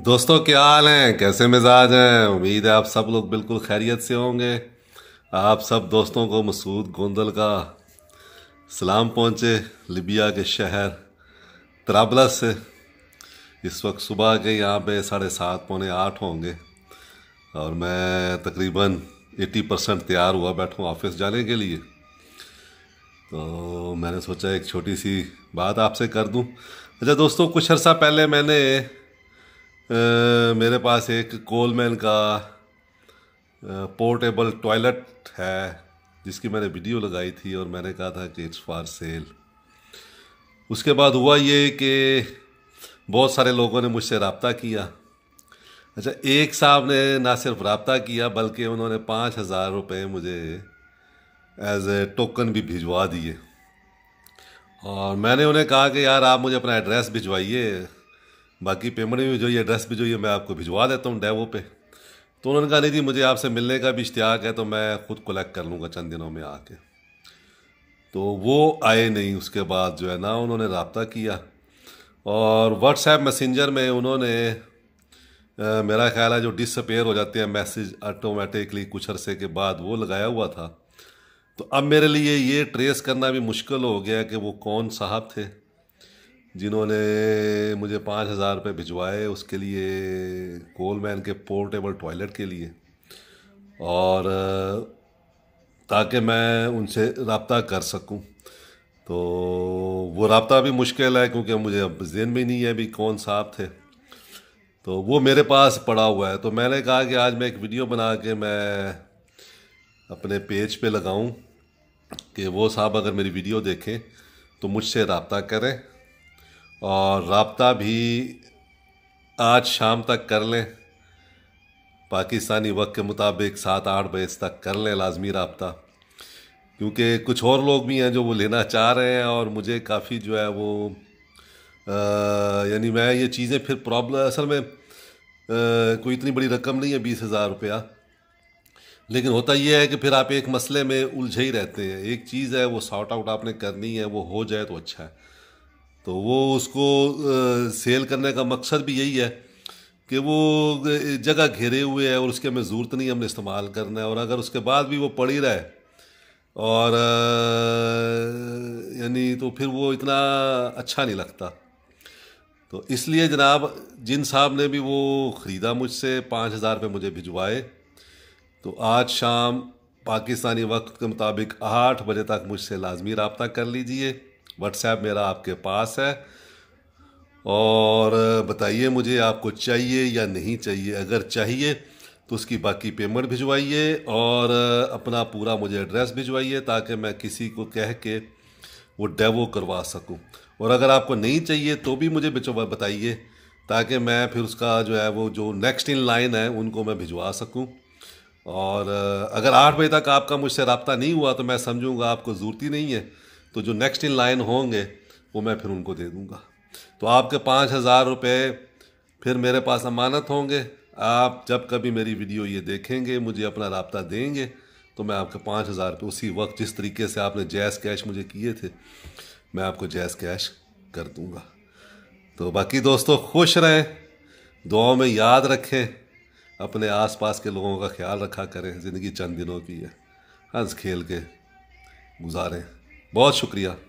दोस्तों क्या हाल हैं कैसे मिजाज हैं उम्मीद है आप सब लोग बिल्कुल खैरियत से होंगे आप सब दोस्तों को मसूद गोंदल का सलाम पहुँचे लिबिया के शहर त्राबलस से इस वक्त सुबह के यहाँ पे साढ़े सात पौने आठ होंगे और मैं तकरीबन एटी परसेंट तैयार हुआ बैठूँ ऑफिस जाने के लिए तो मैंने सोचा एक छोटी सी बात आपसे कर दूँ अच्छा दोस्तों कुछ अर्सा पहले मैंने मेरे पास एक कोलमैन का पोर्टेबल टॉयलेट है जिसकी मैंने वीडियो लगाई थी और मैंने कहा था कि इट्स फॉर सेल उसके बाद हुआ ये कि बहुत सारे लोगों ने मुझसे रबता किया अच्छा एक साहब ने ना सिर्फ रबता किया बल्कि उन्होंने पाँच हज़ार रुपये मुझे एज ए टोकन भी भिजवा दिए और मैंने उन्हें कहा कि यार आप मुझे अपना एड्रेस भिजवाइए बाकी पेमेंट भी जो ये एड्रेस भी जो ये मैं आपको भिजवा देता हूँ डेवो पे तो उन्होंने कहा नहीं जी मुझे आपसे मिलने का भी इश्तियाक है तो मैं ख़ुद कलेक्ट कर लूँगा चंद दिनों में आके तो वो आए नहीं उसके बाद जो है ना उन्होंने रबता किया और व्हाट्सएप मैसेंजर में उन्होंने आ, मेरा ख्याल है जो डिसअपेयर हो जाते हैं मैसेज ऑटोमेटिकली कुछ अरसे के बाद वो लगाया हुआ था तो अब मेरे लिए ये ट्रेस करना भी मुश्किल हो गया कि वो कौन साहब थे जिन्होंने मुझे पाँच हज़ार रुपये भिजवाए उसके लिए कोलमैन के पोर्टेबल टॉयलेट के लिए और ताकि मैं उनसे रबता कर सकूं तो वो रबता भी मुश्किल है क्योंकि मुझे अब जेन भी नहीं है भी कौन साहब थे तो वो मेरे पास पड़ा हुआ है तो मैंने कहा कि आज मैं एक वीडियो बना के मैं अपने पेज पे लगाऊं कि वो साहब अगर मेरी वीडियो देखें तो मुझसे रबता करें और रबता भी आज शाम तक कर लें पाकिस्तानी वक्त के मुताबिक सात आठ बजे तक कर लें लाजमी रबता क्योंकि कुछ और लोग भी हैं जो वो लेना चाह रहे हैं और मुझे काफ़ी जो है वो यानी मैं ये चीज़ें फिर प्रॉब्लम असल में आ, कोई इतनी बड़ी रकम नहीं है बीस हज़ार रुपया लेकिन होता यह है कि फिर आप एक मसले में उलझे ही रहते हैं एक चीज़ है वो सॉर्ट आउट आपने करनी है वो हो जाए तो अच्छा है तो वो उसको सेल करने का मकसद भी यही है कि वो जगह घेरे हुए है और उसके हमें ज़रूरत नहीं हमने इस्तेमाल करना है और अगर उसके बाद भी वो पड़ी रहे और यानी तो फिर वो इतना अच्छा नहीं लगता तो इसलिए जनाब जिन साहब ने भी वो ख़रीदा मुझसे पाँच हज़ार रुपये मुझे भिजवाए तो आज शाम पाकिस्तानी वक्त के मुताबिक आठ बजे तक मुझसे लाजमी रबता कर लीजिए व्हाट्सएप मेरा आपके पास है और बताइए मुझे आपको चाहिए या नहीं चाहिए अगर चाहिए तो उसकी बाकी पेमेंट भिजवाइए और अपना पूरा मुझे एड्रेस भिजवाइए ताकि मैं किसी को कह के वो डेवो करवा सकूं और अगर आपको नहीं चाहिए तो भी मुझे बताइए ताकि मैं फिर उसका जो है वो जो नेक्स्ट इन लाइन है उनको मैं भिजवा सकूं और अगर आठ बजे तक आपका मुझसे रबता नहीं हुआ तो मैं समझूंगा आपको ज़रूरत ही नहीं है तो जो नेक्स्ट इन लाइन होंगे वो मैं फिर उनको दे दूँगा तो आपके पाँच हज़ार रुपये फिर मेरे पास अमानत होंगे आप जब कभी मेरी वीडियो ये देखेंगे मुझे अपना रबता देंगे तो मैं आपके पाँच हज़ार रुपये उसी वक्त जिस तरीके से आपने जैस कैश मुझे किए थे मैं आपको जैस कैश कर दूँगा तो बाकी दोस्तों खुश रहें दुआओं में याद रखें अपने आसपास के लोगों का ख्याल रखा करें ज़िंदगी चंद दिनों की है हंस खेल के गुजारें बहुत शुक्रिया